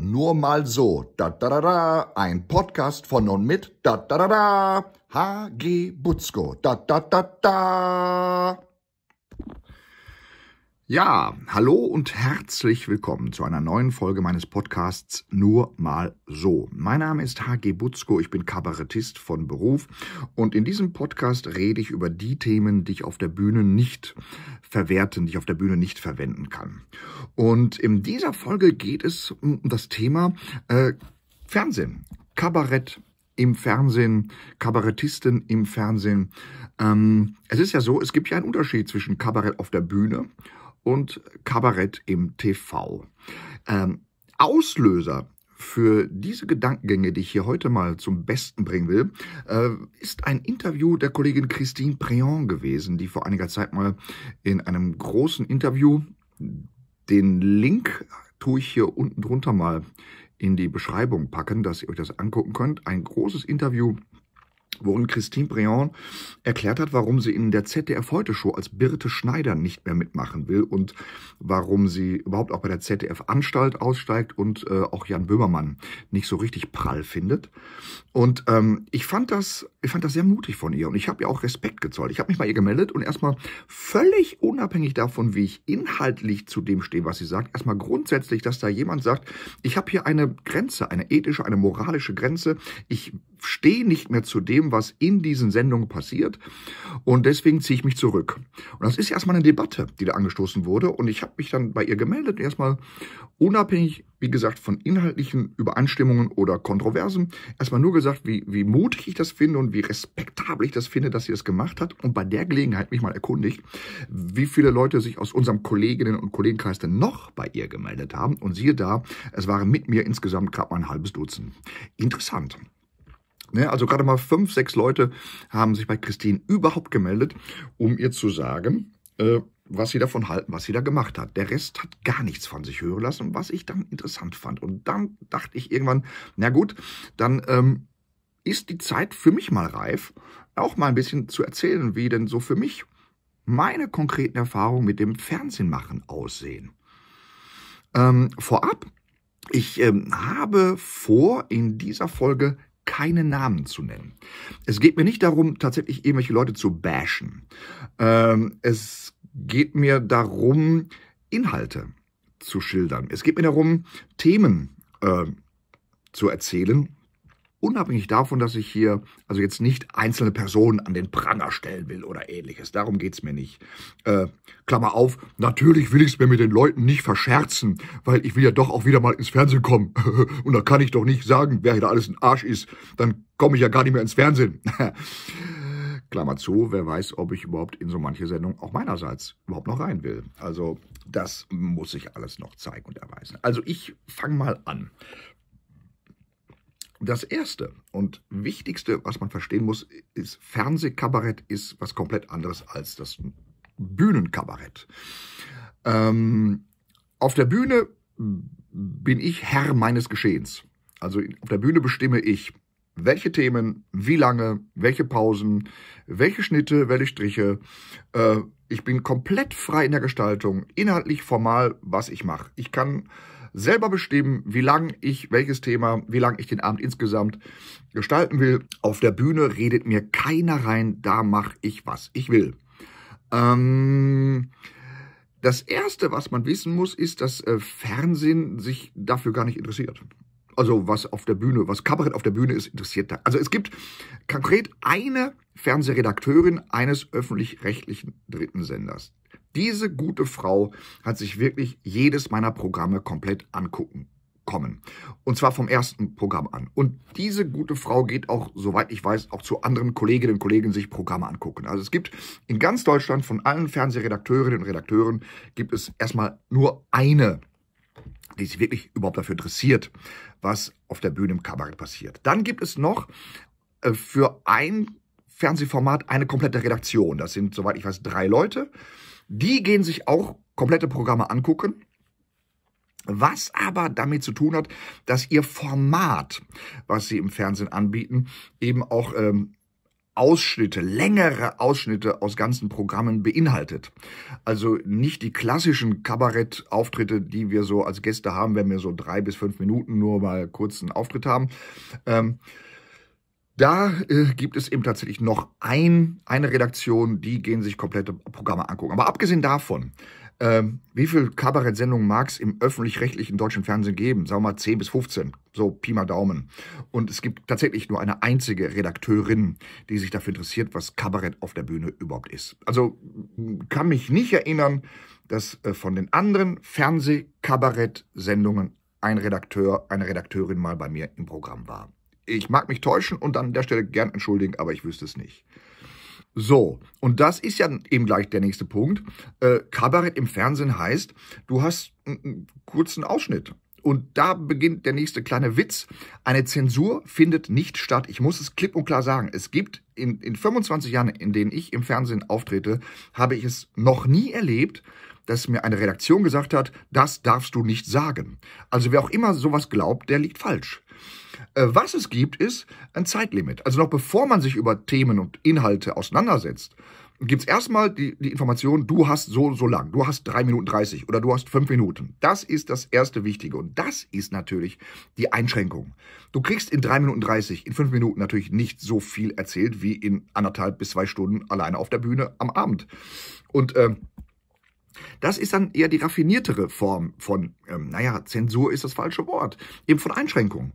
Nur mal so. Ein Podcast von und mit HG Butzko. Ja, hallo und herzlich willkommen zu einer neuen Folge meines Podcasts Nur mal so. Mein Name ist HG Butzko, ich bin Kabarettist von Beruf und in diesem Podcast rede ich über die Themen, die ich auf der Bühne nicht verwerten, die ich auf der Bühne nicht verwenden kann. Und in dieser Folge geht es um das Thema äh, Fernsehen, Kabarett, im Fernsehen, Kabarettisten im Fernsehen. Ähm, es ist ja so, es gibt ja einen Unterschied zwischen Kabarett auf der Bühne und Kabarett im TV. Ähm, Auslöser für diese Gedankengänge, die ich hier heute mal zum Besten bringen will, äh, ist ein Interview der Kollegin Christine Préon gewesen, die vor einiger Zeit mal in einem großen Interview, den Link tue ich hier unten drunter mal in die Beschreibung packen, dass ihr euch das angucken könnt, ein großes Interview worin Christine Briand erklärt hat, warum sie in der ZDF Heute Show als Birte Schneider nicht mehr mitmachen will und warum sie überhaupt auch bei der ZDF Anstalt aussteigt und äh, auch Jan Böhmermann nicht so richtig prall findet. Und ähm, ich fand das, ich fand das sehr mutig von ihr und ich habe ihr auch Respekt gezollt. Ich habe mich bei ihr gemeldet und erstmal völlig unabhängig davon, wie ich inhaltlich zu dem stehe, was sie sagt, erstmal grundsätzlich, dass da jemand sagt, ich habe hier eine Grenze, eine ethische, eine moralische Grenze. Ich stehe nicht mehr zu dem, was in diesen Sendungen passiert und deswegen ziehe ich mich zurück. Und das ist erstmal eine Debatte, die da angestoßen wurde und ich habe mich dann bei ihr gemeldet, erstmal unabhängig, wie gesagt, von inhaltlichen Übereinstimmungen oder Kontroversen, erstmal nur gesagt, wie, wie mutig ich das finde und wie respektabel ich das finde, dass sie das gemacht hat und bei der Gelegenheit mich mal erkundigt, wie viele Leute sich aus unserem Kolleginnen und Kollegenkreis denn noch bei ihr gemeldet haben und siehe da, es waren mit mir insgesamt gerade mal ein halbes Dutzend. Interessant. Ne? Also gerade mal fünf, sechs Leute haben sich bei Christine überhaupt gemeldet, um ihr zu sagen, äh, was sie davon halten, was sie da gemacht hat. Der Rest hat gar nichts von sich hören lassen, was ich dann interessant fand. Und dann dachte ich irgendwann, na gut, dann ähm, ist die Zeit für mich mal reif, auch mal ein bisschen zu erzählen, wie denn so für mich meine konkreten Erfahrungen mit dem Fernsehmachen aussehen. Ähm, vorab, ich ähm, habe vor, in dieser Folge keine Namen zu nennen. Es geht mir nicht darum, tatsächlich irgendwelche Leute zu bashen. Ähm, es geht mir darum, Inhalte zu schildern. Es geht mir darum, Themen äh, zu erzählen, unabhängig davon, dass ich hier also jetzt nicht einzelne Personen an den Pranger stellen will oder ähnliches. Darum geht's mir nicht. Äh, Klammer auf, natürlich will ich's mir mit den Leuten nicht verscherzen, weil ich will ja doch auch wieder mal ins Fernsehen kommen. Und da kann ich doch nicht sagen, wer hier da alles ein Arsch ist. Dann komme ich ja gar nicht mehr ins Fernsehen. Klammer zu, wer weiß, ob ich überhaupt in so manche Sendung auch meinerseits überhaupt noch rein will. Also das muss ich alles noch zeigen und erweisen. Also ich fange mal an. Das erste und wichtigste, was man verstehen muss, ist, Fernsehkabarett ist was komplett anderes als das Bühnenkabarett. Ähm, auf der Bühne bin ich Herr meines Geschehens. Also auf der Bühne bestimme ich, welche Themen, wie lange, welche Pausen, welche Schnitte, welche Striche. Äh, ich bin komplett frei in der Gestaltung, inhaltlich, formal, was ich mache. Ich kann selber bestimmen, wie lang ich welches Thema, wie lang ich den Abend insgesamt gestalten will. Auf der Bühne redet mir keiner rein, da mache ich, was ich will. Ähm, das Erste, was man wissen muss, ist, dass äh, Fernsehen sich dafür gar nicht interessiert. Also was auf der Bühne, was Kabarett auf der Bühne ist, interessiert da. Also es gibt konkret eine Fernsehredakteurin eines öffentlich-rechtlichen dritten Senders. Diese gute Frau hat sich wirklich jedes meiner Programme komplett angucken kommen. Und zwar vom ersten Programm an. Und diese gute Frau geht auch, soweit ich weiß, auch zu anderen Kolleginnen und Kollegen sich Programme angucken. Also es gibt in ganz Deutschland von allen Fernsehredakteurinnen und Redakteuren gibt es erstmal nur eine, die sich wirklich überhaupt dafür interessiert, was auf der Bühne im Kabarett passiert. Dann gibt es noch äh, für ein Fernsehformat eine komplette Redaktion. Das sind, soweit ich weiß, drei Leute. Die gehen sich auch komplette Programme angucken. Was aber damit zu tun hat, dass ihr Format, was sie im Fernsehen anbieten, eben auch ähm, Ausschnitte, längere Ausschnitte aus ganzen Programmen beinhaltet. Also nicht die klassischen Kabarettauftritte, die wir so als Gäste haben, wenn wir so drei bis fünf Minuten nur mal kurzen Auftritt haben. Ähm, da äh, gibt es eben tatsächlich noch ein, eine Redaktion, die gehen sich komplette Programme angucken. Aber abgesehen davon, ähm, wie viel Kabarettsendungen mag es im öffentlich-rechtlichen deutschen Fernsehen geben? Sagen wir mal 10 bis 15, so Pi mal Daumen. Und es gibt tatsächlich nur eine einzige Redakteurin, die sich dafür interessiert, was Kabarett auf der Bühne überhaupt ist. Also kann mich nicht erinnern, dass äh, von den anderen Fernseh-Kabarett-Sendungen ein Redakteur, eine Redakteurin mal bei mir im Programm war. Ich mag mich täuschen und an der Stelle gern entschuldigen, aber ich wüsste es nicht. So, und das ist ja eben gleich der nächste Punkt. Äh, Kabarett im Fernsehen heißt, du hast einen kurzen Ausschnitt. Und da beginnt der nächste kleine Witz. Eine Zensur findet nicht statt. Ich muss es klipp und klar sagen. Es gibt in, in 25 Jahren, in denen ich im Fernsehen auftrete, habe ich es noch nie erlebt, dass mir eine Redaktion gesagt hat, das darfst du nicht sagen. Also wer auch immer sowas glaubt, der liegt falsch. Äh, was es gibt, ist ein Zeitlimit. Also noch bevor man sich über Themen und Inhalte auseinandersetzt, gibt es erstmal die, die Information, du hast so so lang, du hast 3 Minuten 30 oder du hast 5 Minuten. Das ist das erste Wichtige und das ist natürlich die Einschränkung. Du kriegst in 3 Minuten 30, in 5 Minuten natürlich nicht so viel erzählt wie in anderthalb bis zwei Stunden alleine auf der Bühne am Abend. Und ähm, das ist dann eher die raffiniertere Form von, ähm, naja, Zensur ist das falsche Wort, eben von Einschränkungen.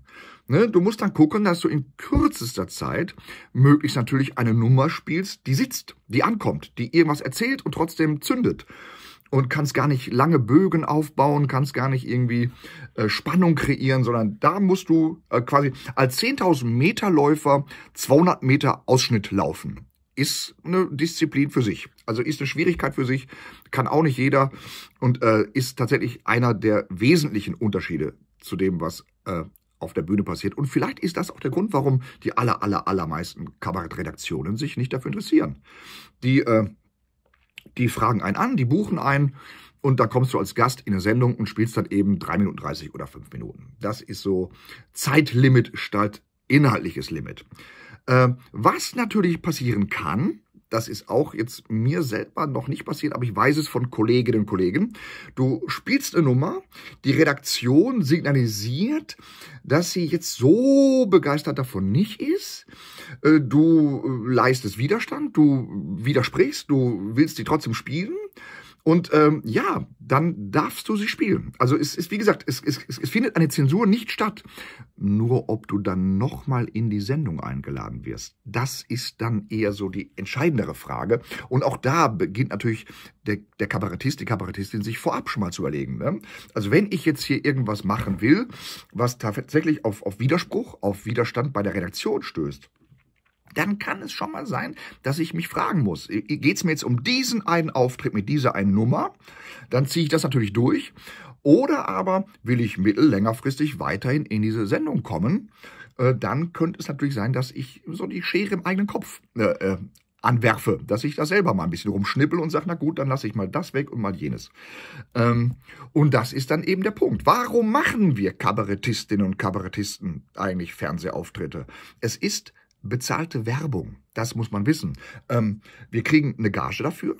Ne? Du musst dann gucken, dass du in kürzester Zeit möglichst natürlich eine Nummer spielst, die sitzt, die ankommt, die irgendwas erzählt und trotzdem zündet und kannst gar nicht lange Bögen aufbauen, kannst gar nicht irgendwie äh, Spannung kreieren, sondern da musst du äh, quasi als 10.000 Meter Läufer 200 Meter Ausschnitt laufen. Ist eine Disziplin für sich. Also ist eine Schwierigkeit für sich, kann auch nicht jeder und äh, ist tatsächlich einer der wesentlichen Unterschiede zu dem, was äh, auf der Bühne passiert. Und vielleicht ist das auch der Grund, warum die aller, aller, allermeisten Kabarettredaktionen sich nicht dafür interessieren. Die, äh, die fragen einen an, die buchen einen und da kommst du als Gast in eine Sendung und spielst dann eben 3 Minuten 30 oder 5 Minuten. Das ist so Zeitlimit statt inhaltliches Limit. Äh, was natürlich passieren kann, das ist auch jetzt mir selber noch nicht passiert, aber ich weiß es von Kolleginnen und Kollegen. Du spielst eine Nummer, die Redaktion signalisiert, dass sie jetzt so begeistert davon nicht ist. Äh, du äh, leistest Widerstand, du widersprichst, du willst die trotzdem spielen und ähm, ja, dann darfst du sie spielen. Also es ist, wie gesagt, es, es, es findet eine Zensur nicht statt. Nur ob du dann nochmal in die Sendung eingeladen wirst, das ist dann eher so die entscheidendere Frage. Und auch da beginnt natürlich der, der Kabarettist, die Kabarettistin sich vorab schon mal zu überlegen. Ne? Also wenn ich jetzt hier irgendwas machen will, was tatsächlich auf, auf Widerspruch, auf Widerstand bei der Redaktion stößt, dann kann es schon mal sein, dass ich mich fragen muss, geht es mir jetzt um diesen einen Auftritt mit dieser einen Nummer? Dann ziehe ich das natürlich durch. Oder aber will ich mittel längerfristig weiterhin in diese Sendung kommen? Äh, dann könnte es natürlich sein, dass ich so die Schere im eigenen Kopf äh, äh anwerfe, dass ich da selber mal ein bisschen rumschnippel und sage, na gut, dann lasse ich mal das weg und mal jenes. Ähm, und das ist dann eben der Punkt. Warum machen wir Kabarettistinnen und Kabarettisten eigentlich Fernsehauftritte? Es ist bezahlte Werbung. Das muss man wissen. Ähm, wir kriegen eine Gage dafür.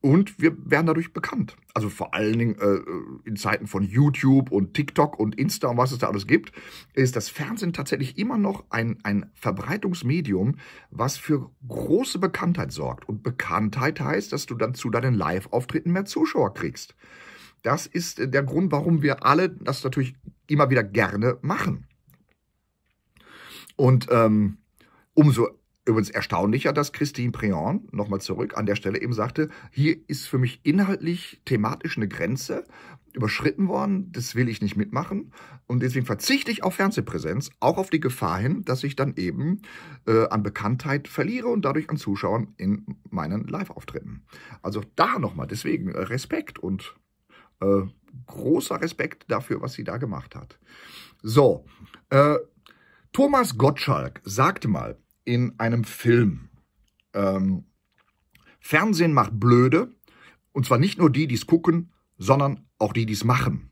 Und wir werden dadurch bekannt. Also vor allen Dingen äh, äh, in Zeiten von YouTube und TikTok und Insta und was es da alles gibt, ist das Fernsehen tatsächlich immer noch ein, ein Verbreitungsmedium, was für große Bekanntheit sorgt. Und Bekanntheit heißt, dass du dann zu deinen Live-Auftritten mehr Zuschauer kriegst. Das ist äh, der Grund, warum wir alle das natürlich immer wieder gerne machen. Und ähm, Umso übrigens erstaunlicher, dass Christine Prion, nochmal zurück, an der Stelle eben sagte, hier ist für mich inhaltlich, thematisch eine Grenze überschritten worden, das will ich nicht mitmachen und deswegen verzichte ich auf Fernsehpräsenz, auch auf die Gefahr hin, dass ich dann eben äh, an Bekanntheit verliere und dadurch an Zuschauern in meinen Live-Auftritten. Also da nochmal, deswegen äh, Respekt und äh, großer Respekt dafür, was sie da gemacht hat. So, äh, Thomas Gottschalk sagte mal, in einem Film. Ähm, Fernsehen macht blöde, und zwar nicht nur die, die es gucken, sondern auch die, die es machen.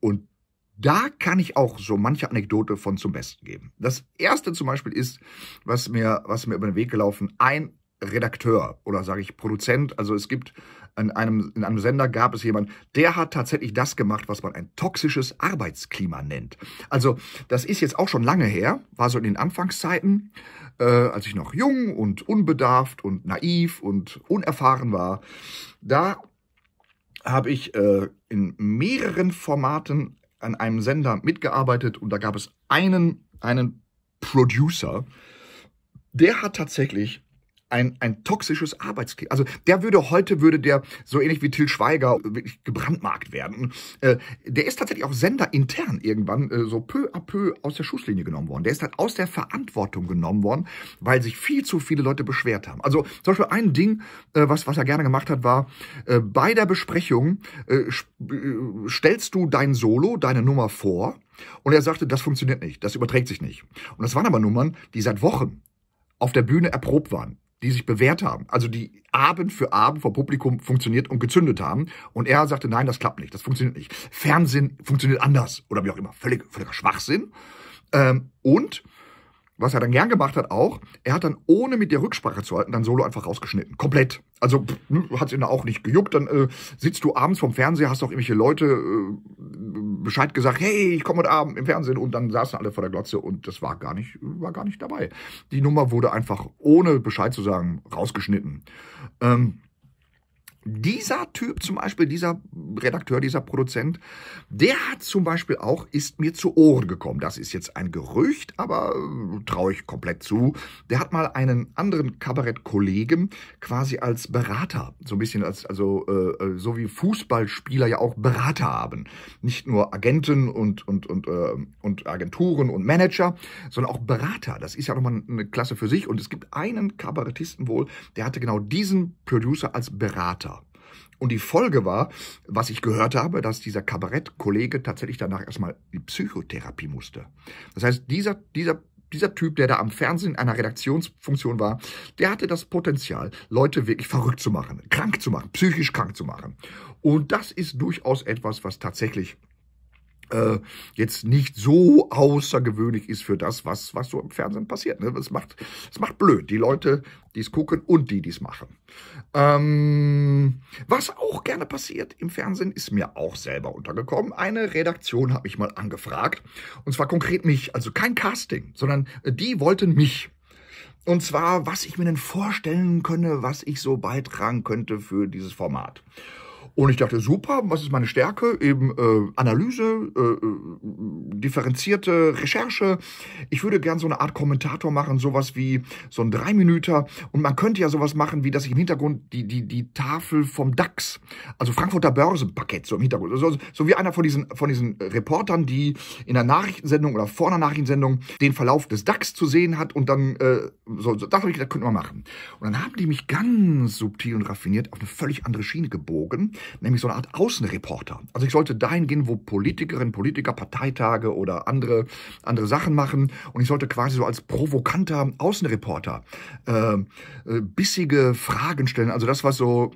Und da kann ich auch so manche Anekdote von zum Besten geben. Das erste zum Beispiel ist, was mir, was mir über den Weg gelaufen, ein Redakteur oder sage ich Produzent. Also es gibt in einem, in einem Sender gab es jemanden, der hat tatsächlich das gemacht, was man ein toxisches Arbeitsklima nennt. Also das ist jetzt auch schon lange her, war so in den Anfangszeiten, äh, als ich noch jung und unbedarft und naiv und unerfahren war. Da habe ich äh, in mehreren Formaten an einem Sender mitgearbeitet und da gab es einen, einen Producer, der hat tatsächlich ein, ein toxisches Arbeitsklima. Also der würde heute, würde der so ähnlich wie Till Schweiger wirklich gebrandmarkt werden. Äh, der ist tatsächlich auch senderintern irgendwann äh, so peu à peu aus der Schusslinie genommen worden. Der ist halt aus der Verantwortung genommen worden, weil sich viel zu viele Leute beschwert haben. Also zum Beispiel ein Ding, äh, was, was er gerne gemacht hat, war äh, bei der Besprechung äh, äh, stellst du dein Solo, deine Nummer vor und er sagte, das funktioniert nicht, das überträgt sich nicht. Und das waren aber Nummern, die seit Wochen auf der Bühne erprobt waren die sich bewährt haben, also die Abend für Abend vor Publikum funktioniert und gezündet haben. Und er sagte, nein, das klappt nicht, das funktioniert nicht. Fernsehen funktioniert anders oder wie auch immer. Völlig, völliger Schwachsinn. Ähm, und was er dann gern gemacht hat auch, er hat dann ohne mit dir Rücksprache zu halten, dann Solo einfach rausgeschnitten. Komplett. Also pff, ne, hat ihn auch nicht gejuckt. Dann äh, sitzt du abends vom Fernseher, hast auch irgendwelche Leute äh, Bescheid gesagt, hey, ich komme heute Abend im Fernsehen und dann saßen alle vor der Glotze und das war gar nicht, war gar nicht dabei. Die Nummer wurde einfach ohne Bescheid zu sagen rausgeschnitten. Ähm, dieser Typ zum Beispiel, dieser Redakteur, dieser Produzent, der hat zum Beispiel auch, ist mir zu Ohren gekommen. Das ist jetzt ein Gerücht, aber äh, traue ich komplett zu. Der hat mal einen anderen Kabarettkollegen quasi als Berater, so ein bisschen als, also äh, äh, so wie Fußballspieler ja auch Berater haben. Nicht nur Agenten und, und, und, äh, und Agenturen und Manager, sondern auch Berater. Das ist ja nochmal eine Klasse für sich. Und es gibt einen Kabarettisten wohl, der hatte genau diesen Producer als Berater. Und die Folge war, was ich gehört habe, dass dieser Kabarettkollege tatsächlich danach erstmal in Psychotherapie musste. Das heißt, dieser, dieser dieser Typ, der da am Fernsehen in einer Redaktionsfunktion war, der hatte das Potenzial, Leute wirklich verrückt zu machen, krank zu machen, psychisch krank zu machen. Und das ist durchaus etwas, was tatsächlich äh, jetzt nicht so außergewöhnlich ist für das, was, was so im Fernsehen passiert. Ne? Das, macht, das macht blöd. Die Leute, die es gucken und die, die es machen. Ähm, was auch gerne passiert im Fernsehen, ist mir auch selber untergekommen. Eine Redaktion hat mich mal angefragt. Und zwar konkret mich. Also kein Casting, sondern äh, die wollten mich. Und zwar, was ich mir denn vorstellen könne, was ich so beitragen könnte für dieses Format. Und ich dachte, super, was ist meine Stärke? Eben äh, Analyse, äh, äh, differenzierte Recherche. Ich würde gern so eine Art Kommentator machen, sowas wie so ein Dreiminüter. Und man könnte ja sowas machen, wie dass ich im Hintergrund die, die, die Tafel vom DAX, also Frankfurter Börsenpaket, so im Hintergrund, so, so wie einer von diesen, von diesen Reportern, die in der Nachrichtensendung oder vor einer Nachrichtensendung den Verlauf des DAX zu sehen hat und dann, äh, so, so das habe ich gedacht, könnte man machen. Und dann haben die mich ganz subtil und raffiniert auf eine völlig andere Schiene gebogen nämlich so eine Art Außenreporter. Also ich sollte dahin gehen, wo Politikerinnen, Politiker Parteitage oder andere, andere Sachen machen und ich sollte quasi so als provokanter Außenreporter äh, äh bissige Fragen stellen, also das, was so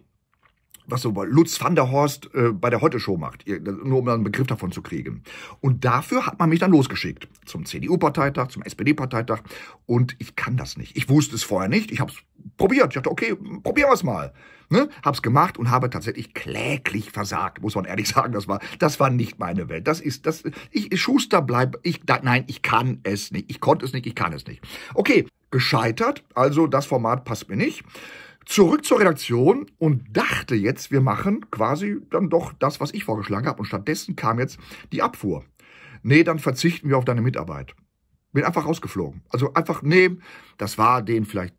was so Lutz van der Horst äh, bei der Heute-Show macht, nur um einen Begriff davon zu kriegen. Und dafür hat man mich dann losgeschickt zum CDU-Parteitag, zum SPD-Parteitag und ich kann das nicht. Ich wusste es vorher nicht, ich habe es probiert. Ich dachte, okay, probieren wir es mal. Ne? Hab's gemacht und habe tatsächlich kläglich versagt, muss man ehrlich sagen. Das war, das war nicht meine Welt. Das ist, das, ich, Schuster bleib, ich, da, nein, ich kann es nicht. Ich konnte es nicht, ich kann es nicht. Okay, gescheitert, also das Format passt mir nicht zurück zur Redaktion und dachte jetzt, wir machen quasi dann doch das, was ich vorgeschlagen habe. Und stattdessen kam jetzt die Abfuhr. Nee, dann verzichten wir auf deine Mitarbeit. Bin einfach rausgeflogen. Also einfach, nee, das war denen vielleicht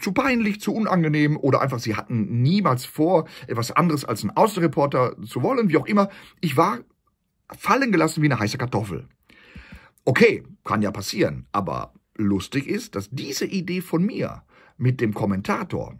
zu peinlich, zu unangenehm oder einfach, sie hatten niemals vor, etwas anderes als einen Außenreporter zu wollen, wie auch immer. Ich war fallen gelassen wie eine heiße Kartoffel. Okay, kann ja passieren, aber lustig ist, dass diese Idee von mir mit dem Kommentator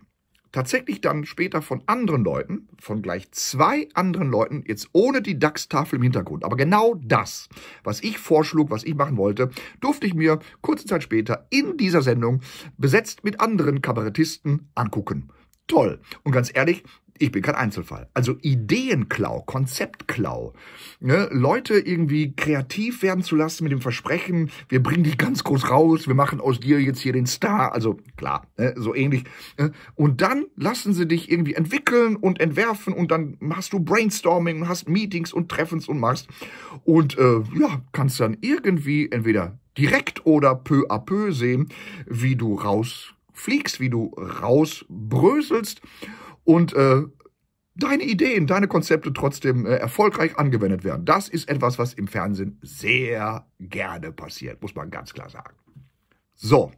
tatsächlich dann später von anderen Leuten, von gleich zwei anderen Leuten, jetzt ohne die DAX-Tafel im Hintergrund, aber genau das, was ich vorschlug, was ich machen wollte, durfte ich mir kurze Zeit später in dieser Sendung besetzt mit anderen Kabarettisten angucken. Toll. Und ganz ehrlich, ich bin kein Einzelfall. Also Ideenklau, Konzeptklau. Ne? Leute irgendwie kreativ werden zu lassen mit dem Versprechen, wir bringen dich ganz groß raus, wir machen aus dir jetzt hier den Star. Also klar, ne? so ähnlich. Ne? Und dann lassen sie dich irgendwie entwickeln und entwerfen und dann machst du Brainstorming und hast Meetings und Treffens und machst. Und äh, ja, kannst dann irgendwie entweder direkt oder peu à peu sehen, wie du rausfliegst, wie du rausbröselst und äh, deine Ideen, deine Konzepte trotzdem äh, erfolgreich angewendet werden. Das ist etwas, was im Fernsehen sehr gerne passiert, muss man ganz klar sagen. So,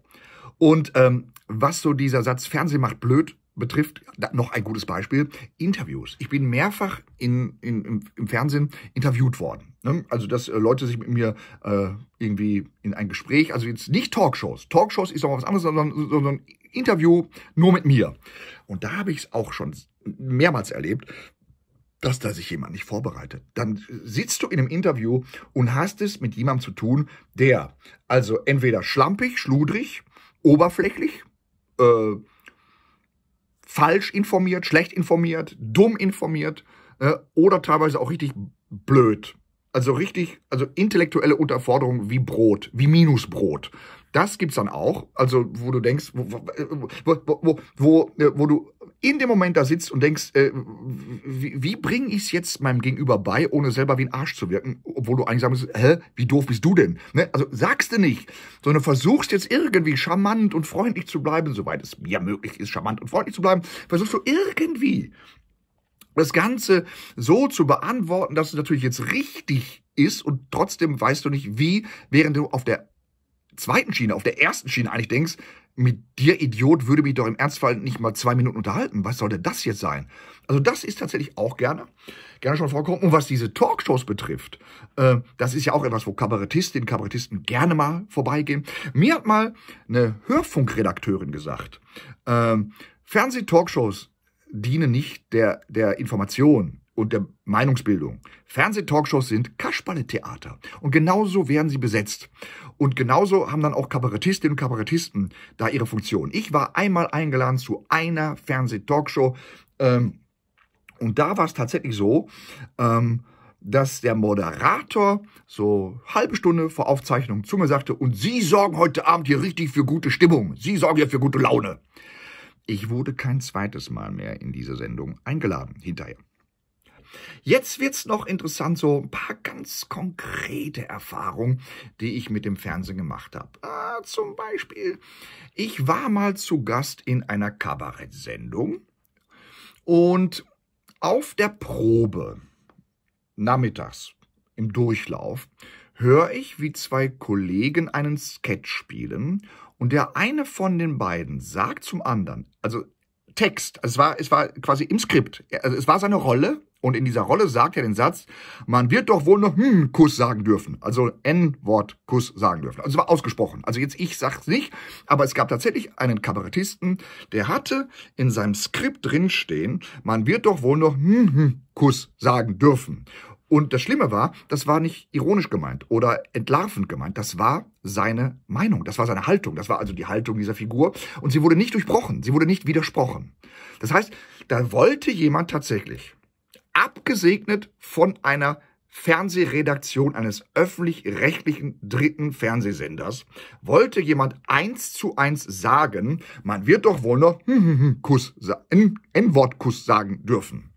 und ähm, was so dieser Satz Fernsehen macht blöd betrifft, noch ein gutes Beispiel, Interviews. Ich bin mehrfach in, in, im, im Fernsehen interviewt worden. Ne? Also, dass äh, Leute sich mit mir äh, irgendwie in ein Gespräch, also jetzt nicht Talkshows, Talkshows ist doch was anderes, sondern, sondern Interview nur mit mir. Und da habe ich es auch schon mehrmals erlebt, dass da sich jemand nicht vorbereitet. Dann sitzt du in einem Interview und hast es mit jemandem zu tun, der also entweder schlampig, schludrig, oberflächlich, äh, falsch informiert, schlecht informiert, dumm informiert äh, oder teilweise auch richtig blöd. Also richtig, also intellektuelle Unterforderung wie Brot, wie Minusbrot. Das gibt's dann auch, also wo du denkst, wo, wo, wo, wo, wo äh, du in dem Moment da sitzt und denkst, äh, wie, wie bringe ich es jetzt meinem Gegenüber bei, ohne selber wie ein Arsch zu wirken, obwohl du eigentlich sagen musst, hä, wie doof bist du denn? Ne? Also sagst du nicht, sondern versuchst jetzt irgendwie charmant und freundlich zu bleiben, soweit es mir möglich ist, charmant und freundlich zu bleiben, versuchst du irgendwie das Ganze so zu beantworten, dass es natürlich jetzt richtig ist und trotzdem weißt du nicht wie, während du auf der zweiten Schiene, auf der ersten Schiene eigentlich denkst, mit dir Idiot würde mich doch im Ernstfall nicht mal zwei Minuten unterhalten. Was sollte das jetzt sein? Also das ist tatsächlich auch gerne, gerne schon vorkommen. Und was diese Talkshows betrifft, äh, das ist ja auch etwas, wo Kabarettistinnen, Kabarettisten gerne mal vorbeigehen. Mir hat mal eine Hörfunkredakteurin gesagt, äh, Fernseh-Talkshows dienen nicht der, der Information, und der Meinungsbildung. Fernsehtalkshows sind kasperle Und genauso werden sie besetzt. Und genauso haben dann auch Kabarettistinnen und Kabarettisten da ihre Funktion. Ich war einmal eingeladen zu einer Fernsehtalkshow. Ähm, und da war es tatsächlich so, ähm, dass der Moderator so halbe Stunde vor Aufzeichnung zu mir sagte, und Sie sorgen heute Abend hier richtig für gute Stimmung. Sie sorgen hier für gute Laune. Ich wurde kein zweites Mal mehr in diese Sendung eingeladen hinterher. Jetzt wird's noch interessant, so ein paar ganz konkrete Erfahrungen, die ich mit dem Fernsehen gemacht habe. Ah, zum Beispiel, ich war mal zu Gast in einer Kabarettsendung und auf der Probe, nachmittags, im Durchlauf, höre ich, wie zwei Kollegen einen Sketch spielen und der eine von den beiden sagt zum anderen, also Text, es war, es war quasi im Skript, also es war seine Rolle, und in dieser Rolle sagt er den Satz, man wird doch wohl noch hm, Kuss sagen dürfen. Also N-Wort Kuss sagen dürfen. Also es war ausgesprochen. Also jetzt ich sag's nicht, aber es gab tatsächlich einen Kabarettisten, der hatte in seinem Skript drinstehen, man wird doch wohl noch hm, hm, Kuss sagen dürfen. Und das Schlimme war, das war nicht ironisch gemeint oder entlarvend gemeint. Das war seine Meinung. Das war seine Haltung. Das war also die Haltung dieser Figur. Und sie wurde nicht durchbrochen. Sie wurde nicht widersprochen. Das heißt, da wollte jemand tatsächlich abgesegnet von einer Fernsehredaktion eines öffentlich-rechtlichen dritten Fernsehsenders wollte jemand eins zu eins sagen, man wird doch wohl noch hm, hm, hm, Kuss, N-Wort-Kuss sagen dürfen.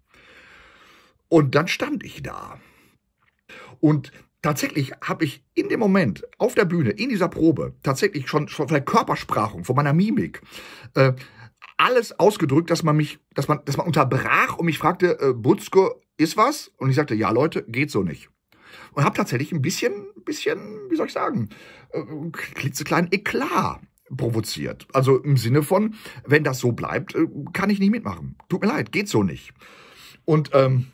Und dann stand ich da. Und tatsächlich habe ich in dem Moment auf der Bühne, in dieser Probe, tatsächlich schon, schon von der Körpersprachung, von meiner Mimik, äh, alles ausgedrückt, dass man mich, dass man, dass man unterbrach und mich fragte, äh, Butzko, ist was? Und ich sagte, ja Leute, geht so nicht. Und habe tatsächlich ein bisschen, bisschen, wie soll ich sagen, äh, klitzekleinen Eklat provoziert. Also im Sinne von, wenn das so bleibt, äh, kann ich nicht mitmachen. Tut mir leid, geht so nicht. Und ähm,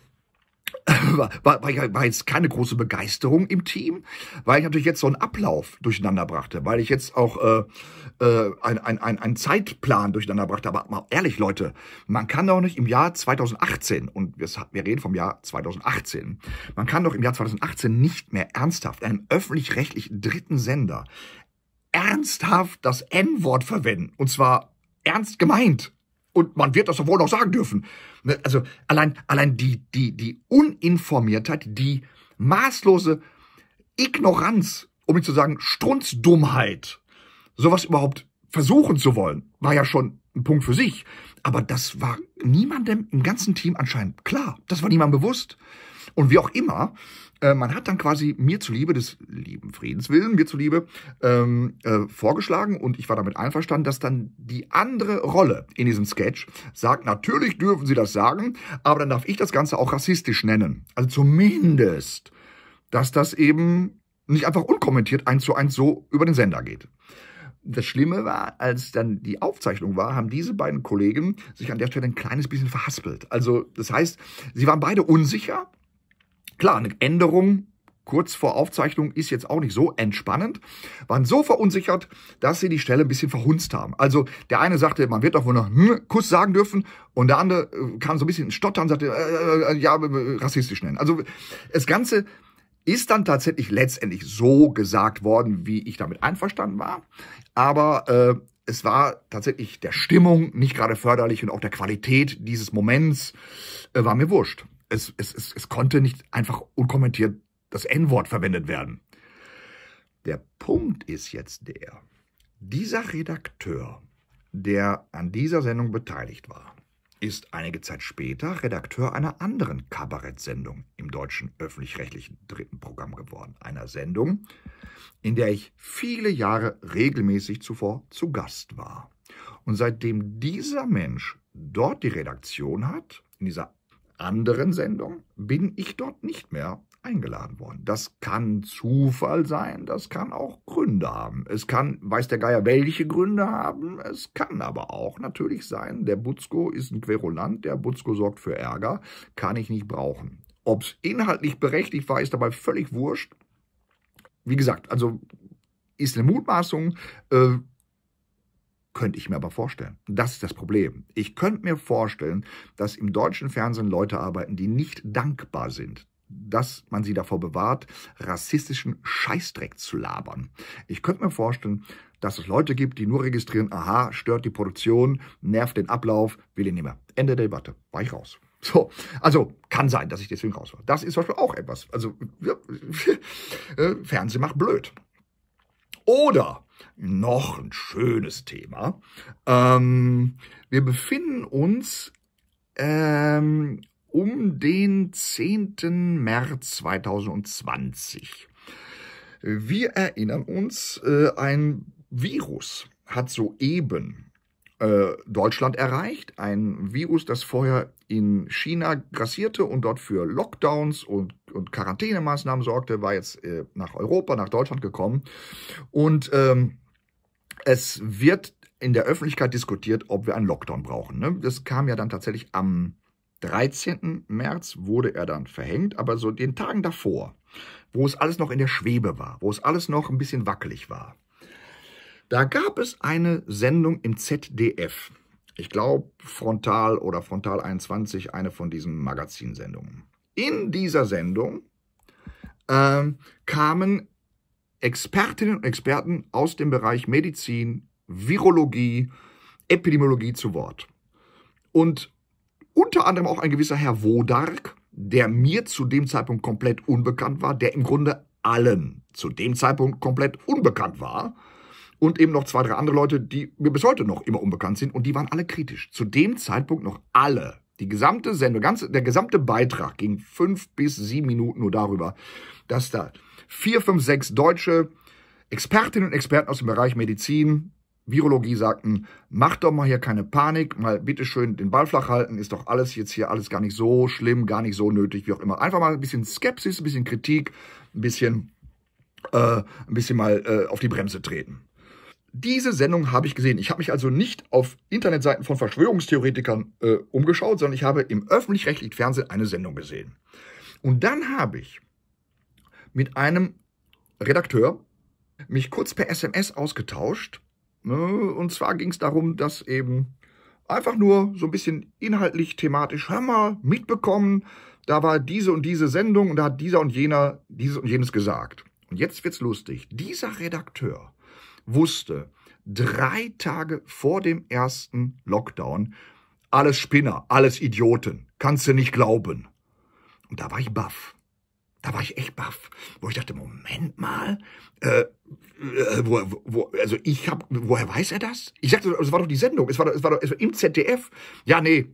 war, war, war, jetzt keine große Begeisterung im Team, weil ich natürlich jetzt so einen Ablauf durcheinander brachte, weil ich jetzt auch äh, äh, einen ein Zeitplan durcheinander brachte. Aber mal ehrlich, Leute, man kann doch nicht im Jahr 2018, und wir, wir reden vom Jahr 2018, man kann doch im Jahr 2018 nicht mehr ernsthaft einem öffentlich-rechtlichen dritten Sender ernsthaft das N-Wort verwenden. Und zwar ernst gemeint. Und man wird das doch wohl noch sagen dürfen. Ne, also allein, allein die, die, die Uninformiertheit, die maßlose Ignoranz, um nicht zu sagen Strunzdummheit, sowas überhaupt versuchen zu wollen, war ja schon ein Punkt für sich. Aber das war niemandem im ganzen Team anscheinend klar. Das war niemandem bewusst. Und wie auch immer, äh, man hat dann quasi mir zuliebe, des lieben Friedenswillen, mir zuliebe, ähm, äh, vorgeschlagen und ich war damit einverstanden, dass dann die andere Rolle in diesem Sketch sagt, natürlich dürfen sie das sagen, aber dann darf ich das Ganze auch rassistisch nennen. Also zumindest, dass das eben nicht einfach unkommentiert eins zu eins so über den Sender geht. Das Schlimme war, als dann die Aufzeichnung war, haben diese beiden Kollegen sich an der Stelle ein kleines bisschen verhaspelt. Also das heißt, sie waren beide unsicher, Klar, eine Änderung kurz vor Aufzeichnung ist jetzt auch nicht so entspannend, waren so verunsichert, dass sie die Stelle ein bisschen verhunzt haben. Also der eine sagte, man wird doch wohl noch hm, Kuss sagen dürfen und der andere äh, kam so ein bisschen in Stottern und sagte, äh, äh, äh ja, rassistisch nennen. Also das Ganze ist dann tatsächlich letztendlich so gesagt worden, wie ich damit einverstanden war, aber äh, es war tatsächlich der Stimmung nicht gerade förderlich und auch der Qualität dieses Moments äh, war mir wurscht es, es, es, es konnte nicht einfach unkommentiert das N-Wort verwendet werden. Der Punkt ist jetzt der, dieser Redakteur, der an dieser Sendung beteiligt war, ist einige Zeit später Redakteur einer anderen Kabarettsendung im deutschen öffentlich-rechtlichen dritten Programm geworden. Einer Sendung, in der ich viele Jahre regelmäßig zuvor zu Gast war. Und seitdem dieser Mensch dort die Redaktion hat, in dieser anderen Sendung bin ich dort nicht mehr eingeladen worden. Das kann Zufall sein, das kann auch Gründe haben. Es kann, weiß der Geier, welche Gründe haben, es kann aber auch natürlich sein, der Butzko ist ein Querulant, der Butzko sorgt für Ärger, kann ich nicht brauchen. Ob es inhaltlich berechtigt war, ist dabei völlig wurscht. Wie gesagt, also ist eine Mutmaßung, äh, könnte ich mir aber vorstellen. Das ist das Problem. Ich könnte mir vorstellen, dass im deutschen Fernsehen Leute arbeiten, die nicht dankbar sind dass man sie davor bewahrt, rassistischen Scheißdreck zu labern. Ich könnte mir vorstellen, dass es Leute gibt, die nur registrieren, aha, stört die Produktion, nervt den Ablauf, will ihn nicht mehr. Ende der Debatte, war ich raus. So, also kann sein, dass ich deswegen raus war. Das ist zum Beispiel auch etwas. Also ja, äh, Fernsehen macht blöd. Oder noch ein schönes Thema. Ähm, wir befinden uns ähm, um den 10. März 2020. Wir erinnern uns, äh, ein Virus hat soeben äh, Deutschland erreicht. Ein Virus, das vorher in China grassierte und dort für Lockdowns und, und Quarantänemaßnahmen sorgte, war jetzt äh, nach Europa, nach Deutschland gekommen. Und ähm, es wird in der Öffentlichkeit diskutiert, ob wir einen Lockdown brauchen. Ne? Das kam ja dann tatsächlich am 13. März wurde er dann verhängt, aber so den Tagen davor, wo es alles noch in der Schwebe war, wo es alles noch ein bisschen wackelig war, da gab es eine Sendung im ZDF. Ich glaube, Frontal oder Frontal 21, eine von diesen Magazinsendungen. In dieser Sendung ähm, kamen Expertinnen und Experten aus dem Bereich Medizin, Virologie, Epidemiologie zu Wort. Und unter anderem auch ein gewisser Herr Wodark, der mir zu dem Zeitpunkt komplett unbekannt war, der im Grunde allen zu dem Zeitpunkt komplett unbekannt war, und eben noch zwei, drei andere Leute, die mir bis heute noch immer unbekannt sind und die waren alle kritisch. Zu dem Zeitpunkt noch alle. Die gesamte Sendung, ganz, der gesamte Beitrag ging fünf bis sieben Minuten nur darüber, dass da vier, fünf, sechs deutsche Expertinnen und Experten aus dem Bereich Medizin, Virologie sagten, macht doch mal hier keine Panik, mal bitteschön den Ball flach halten, ist doch alles jetzt hier alles gar nicht so schlimm, gar nicht so nötig, wie auch immer. Einfach mal ein bisschen Skepsis, ein bisschen Kritik, ein bisschen, äh, ein bisschen mal äh, auf die Bremse treten. Diese Sendung habe ich gesehen. Ich habe mich also nicht auf Internetseiten von Verschwörungstheoretikern äh, umgeschaut, sondern ich habe im öffentlich-rechtlichen Fernsehen eine Sendung gesehen. Und dann habe ich mit einem Redakteur mich kurz per SMS ausgetauscht. Ne? Und zwar ging es darum, dass eben einfach nur so ein bisschen inhaltlich, thematisch, hör mal, mitbekommen, da war diese und diese Sendung und da hat dieser und jener dieses und jenes gesagt. Und jetzt wird's lustig. Dieser Redakteur wusste, drei Tage vor dem ersten Lockdown, alles Spinner, alles Idioten, kannst du nicht glauben. Und da war ich baff da war ich echt baff, wo ich dachte, Moment mal, äh, äh, wo, wo, also ich hab, woher weiß er das? Ich sagte, es war doch die Sendung, es war, doch, es war doch es war im ZDF. Ja, nee,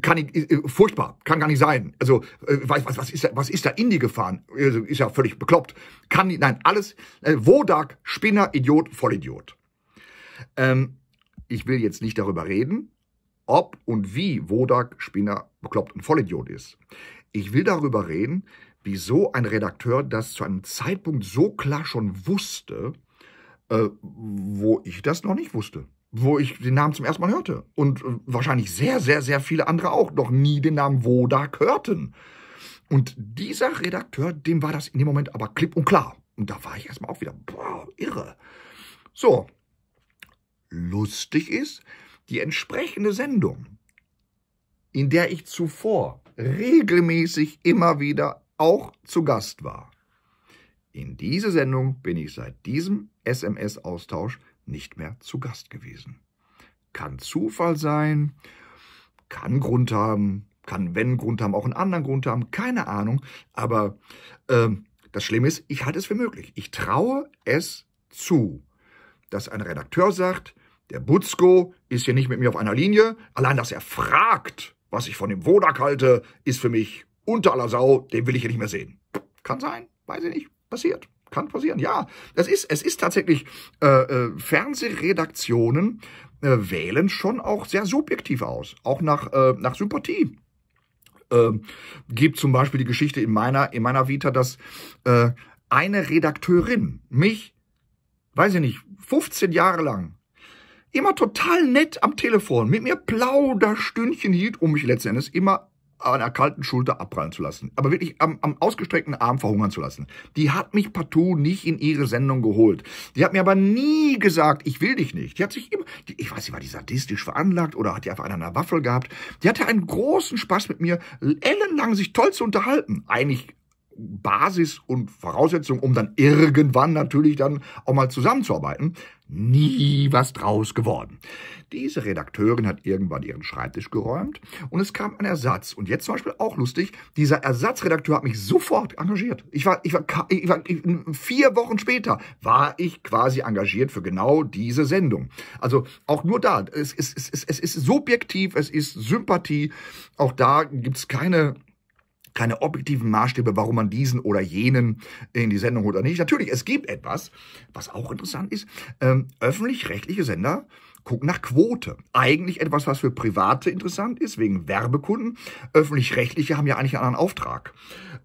kann ich, äh, furchtbar, kann gar nicht sein. Also äh, was, was, was, ist, da, was ist da in die gefahren? Also, ist ja völlig bekloppt. Kann nicht, nein, alles, äh, Wodak, Spinner, Idiot, Vollidiot. Ähm, ich will jetzt nicht darüber reden, ob und wie Wodak, Spinner, bekloppt und Vollidiot ist. Ich will darüber reden, wieso ein Redakteur das zu einem Zeitpunkt so klar schon wusste, äh, wo ich das noch nicht wusste. Wo ich den Namen zum ersten Mal hörte. Und äh, wahrscheinlich sehr, sehr, sehr viele andere auch noch nie den Namen Wodak hörten. Und dieser Redakteur, dem war das in dem Moment aber klipp und klar. Und da war ich erstmal auch wieder, boah, irre. So, lustig ist, die entsprechende Sendung, in der ich zuvor regelmäßig immer wieder auch zu Gast war. In dieser Sendung bin ich seit diesem SMS-Austausch nicht mehr zu Gast gewesen. Kann Zufall sein, kann Grund haben, kann wenn Grund haben, auch einen anderen Grund haben, keine Ahnung. Aber äh, das Schlimme ist, ich halte es für möglich. Ich traue es zu, dass ein Redakteur sagt, der Butzko ist hier nicht mit mir auf einer Linie. Allein, dass er fragt, was ich von dem Wodak halte, ist für mich unter aller Sau, den will ich ja nicht mehr sehen. Kann sein, weiß ich nicht, passiert. Kann passieren, ja. Das ist, es ist tatsächlich, äh, äh, Fernsehredaktionen äh, wählen schon auch sehr subjektiv aus, auch nach, äh, nach Sympathie. Ähm, gibt zum Beispiel die Geschichte in meiner, in meiner Vita, dass äh, eine Redakteurin mich, weiß ich nicht, 15 Jahre lang immer total nett am Telefon mit mir Plauderstündchen hielt, um mich letzten Endes immer an der kalten Schulter abprallen zu lassen. Aber wirklich am, am ausgestreckten Arm verhungern zu lassen. Die hat mich partout nicht in ihre Sendung geholt. Die hat mir aber nie gesagt, ich will dich nicht. Die hat sich immer, die, ich weiß nicht, war die sadistisch veranlagt oder hat die einfach einen an Waffel gehabt. Die hatte einen großen Spaß mit mir, ellenlang sich toll zu unterhalten. Eigentlich Basis und Voraussetzung, um dann irgendwann natürlich dann auch mal zusammenzuarbeiten nie was draus geworden. Diese Redakteurin hat irgendwann ihren Schreibtisch geräumt und es kam ein Ersatz. Und jetzt zum Beispiel auch lustig, dieser Ersatzredakteur hat mich sofort engagiert. Ich war, ich war, ich war ich, vier Wochen später war ich quasi engagiert für genau diese Sendung. Also auch nur da, es, ist, es, ist, es ist subjektiv, es ist Sympathie. Auch da gibt's keine keine objektiven Maßstäbe, warum man diesen oder jenen in die Sendung holt oder nicht. Natürlich, es gibt etwas, was auch interessant ist. Ähm, Öffentlich-rechtliche Sender gucken nach Quote. Eigentlich etwas, was für Private interessant ist, wegen Werbekunden. Öffentlich-rechtliche haben ja eigentlich einen anderen Auftrag.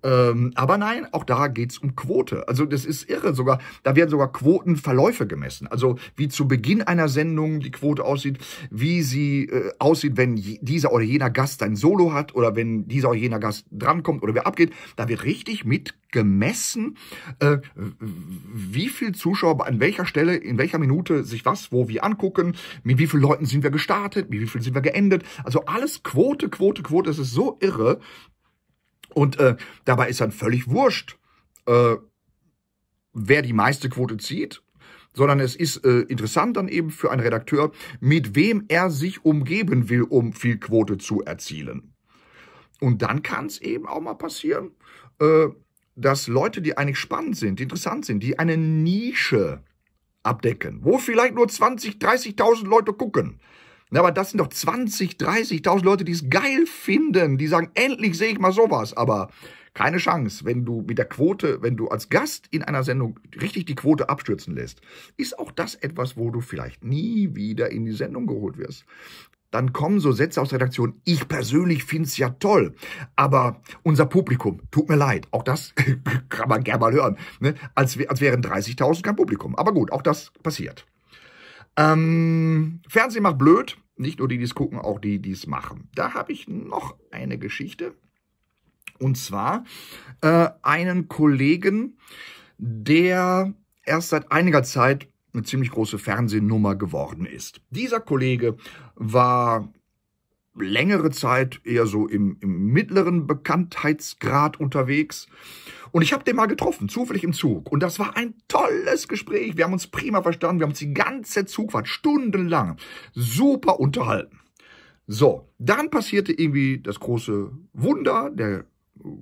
Ähm, aber nein, auch da geht's um Quote. Also das ist irre. Sogar, da werden sogar Quotenverläufe gemessen. Also wie zu Beginn einer Sendung die Quote aussieht, wie sie äh, aussieht, wenn dieser oder jener Gast ein Solo hat oder wenn dieser oder jener Gast drankommt oder wer abgeht. Da wird richtig mit gemessen, äh, wie viel Zuschauer an welcher Stelle, in welcher Minute sich was, wo, wie angucken, mit wie vielen Leuten sind wir gestartet, mit wie vielen sind wir geendet. Also alles Quote, Quote, Quote. das ist so irre. Und äh, dabei ist dann völlig wurscht, äh, wer die meiste Quote zieht sondern es ist äh, interessant dann eben für einen Redakteur, mit wem er sich umgeben will, um viel Quote zu erzielen. Und dann kann es eben auch mal passieren, äh, dass Leute, die eigentlich spannend sind, die interessant sind, die eine Nische abdecken, wo vielleicht nur 20, 30.000 Leute gucken. Na, Aber das sind doch 20, 30.000 Leute, die es geil finden, die sagen, endlich sehe ich mal sowas. Aber keine Chance, wenn du mit der Quote, wenn du als Gast in einer Sendung richtig die Quote abstürzen lässt, ist auch das etwas, wo du vielleicht nie wieder in die Sendung geholt wirst. Dann kommen so Sätze aus der Redaktion, ich persönlich finde es ja toll, aber unser Publikum, tut mir leid, auch das kann man gerne mal hören, ne? als, als wären 30.000 kein Publikum. Aber gut, auch das passiert. Ähm, Fernsehen macht blöd, nicht nur die, die es gucken, auch die, die es machen. Da habe ich noch eine Geschichte. Und zwar äh, einen Kollegen, der erst seit einiger Zeit eine ziemlich große Fernsehnummer geworden ist. Dieser Kollege war längere Zeit eher so im, im mittleren Bekanntheitsgrad unterwegs. Und ich habe den mal getroffen, zufällig im Zug. Und das war ein tolles Gespräch. Wir haben uns prima verstanden. Wir haben uns die ganze Zugfahrt stundenlang super unterhalten. So, dann passierte irgendwie das große Wunder. Der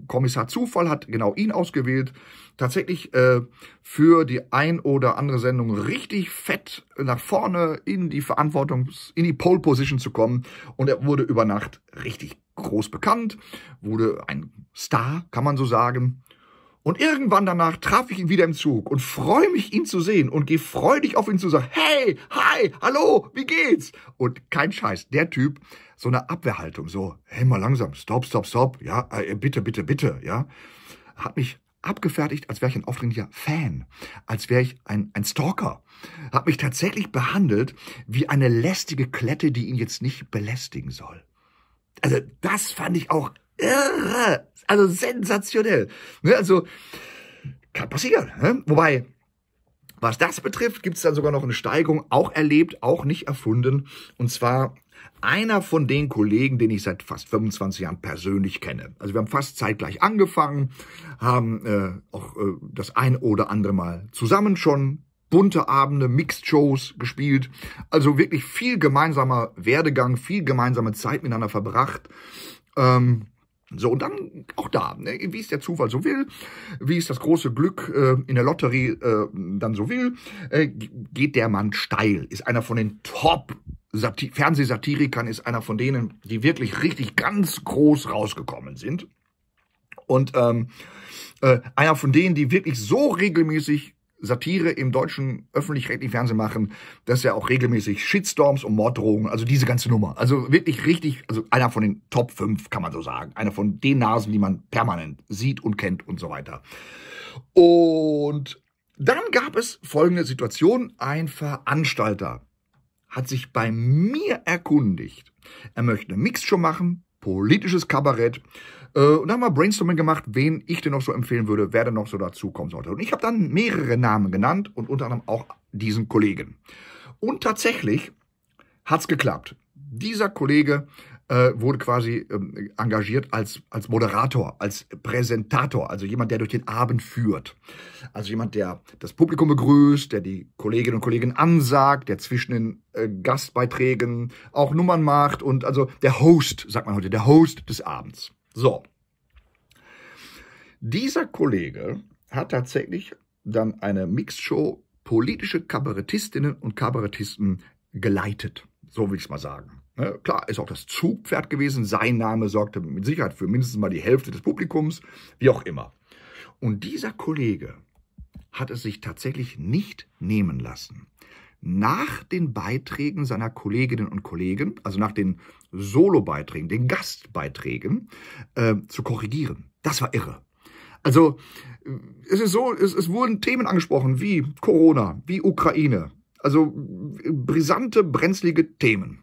Kommissar Zufall hat genau ihn ausgewählt, tatsächlich äh, für die ein oder andere Sendung richtig fett nach vorne in die Verantwortung, in die Pole Position zu kommen. Und er wurde über Nacht richtig groß bekannt, wurde ein Star, kann man so sagen. Und irgendwann danach traf ich ihn wieder im Zug und freue mich, ihn zu sehen und gehe freudig auf ihn zu sagen, hey, hi, hallo, wie geht's? Und kein Scheiß, der Typ so eine Abwehrhaltung, so, hey, mal langsam, stopp, stopp, stopp, ja, äh, bitte, bitte, bitte, ja, hat mich abgefertigt, als wäre ich ein aufdringlicher Fan, als wäre ich ein, ein Stalker. Hat mich tatsächlich behandelt wie eine lästige Klette, die ihn jetzt nicht belästigen soll. Also das fand ich auch irre, also sensationell. Ne, also kann passieren. Ne? Wobei, was das betrifft, gibt es dann sogar noch eine Steigung, auch erlebt, auch nicht erfunden. Und zwar einer von den Kollegen, den ich seit fast 25 Jahren persönlich kenne. Also wir haben fast zeitgleich angefangen, haben äh, auch äh, das ein oder andere Mal zusammen schon bunte Abende, Mixed-Shows gespielt. Also wirklich viel gemeinsamer Werdegang, viel gemeinsame Zeit miteinander verbracht. Ähm, so, und dann auch da, ne, wie es der Zufall so will, wie es das große Glück äh, in der Lotterie äh, dann so will, äh, geht der Mann steil, ist einer von den Top Sati Fernsehsatirikern, ist einer von denen, die wirklich richtig ganz groß rausgekommen sind. Und ähm, äh, einer von denen, die wirklich so regelmäßig Satire im deutschen öffentlich-rechtlichen Fernsehen machen, das ist ja auch regelmäßig Shitstorms und Morddrohungen, also diese ganze Nummer. Also wirklich richtig, also einer von den Top 5, kann man so sagen. Einer von den Nasen, die man permanent sieht und kennt und so weiter. Und dann gab es folgende Situation. Ein Veranstalter hat sich bei mir erkundigt. Er möchte eine Mixshow machen, politisches Kabarett äh, und da haben wir Brainstorming gemacht, wen ich dir noch so empfehlen würde, wer denn noch so dazukommen sollte. Und ich habe dann mehrere Namen genannt und unter anderem auch diesen Kollegen. Und tatsächlich hat es geklappt. Dieser Kollege äh, wurde quasi ähm, engagiert als, als Moderator, als Präsentator, also jemand, der durch den Abend führt. Also jemand, der das Publikum begrüßt, der die Kolleginnen und Kollegen ansagt, der zwischen den äh, Gastbeiträgen auch Nummern macht und also der Host, sagt man heute, der Host des Abends. So. Dieser Kollege hat tatsächlich dann eine Mixshow politische Kabarettistinnen und Kabarettisten geleitet. So will ich es mal sagen. Ne? Klar, ist auch das Zugpferd gewesen. Sein Name sorgte mit Sicherheit für mindestens mal die Hälfte des Publikums, wie auch immer. Und dieser Kollege hat es sich tatsächlich nicht nehmen lassen, nach den Beiträgen seiner Kolleginnen und Kollegen, also nach den Solo-Beiträgen, den Gastbeiträgen, äh, zu korrigieren. Das war irre. Also äh, es ist so, es, es wurden Themen angesprochen wie Corona, wie Ukraine, also äh, brisante, brenzlige Themen.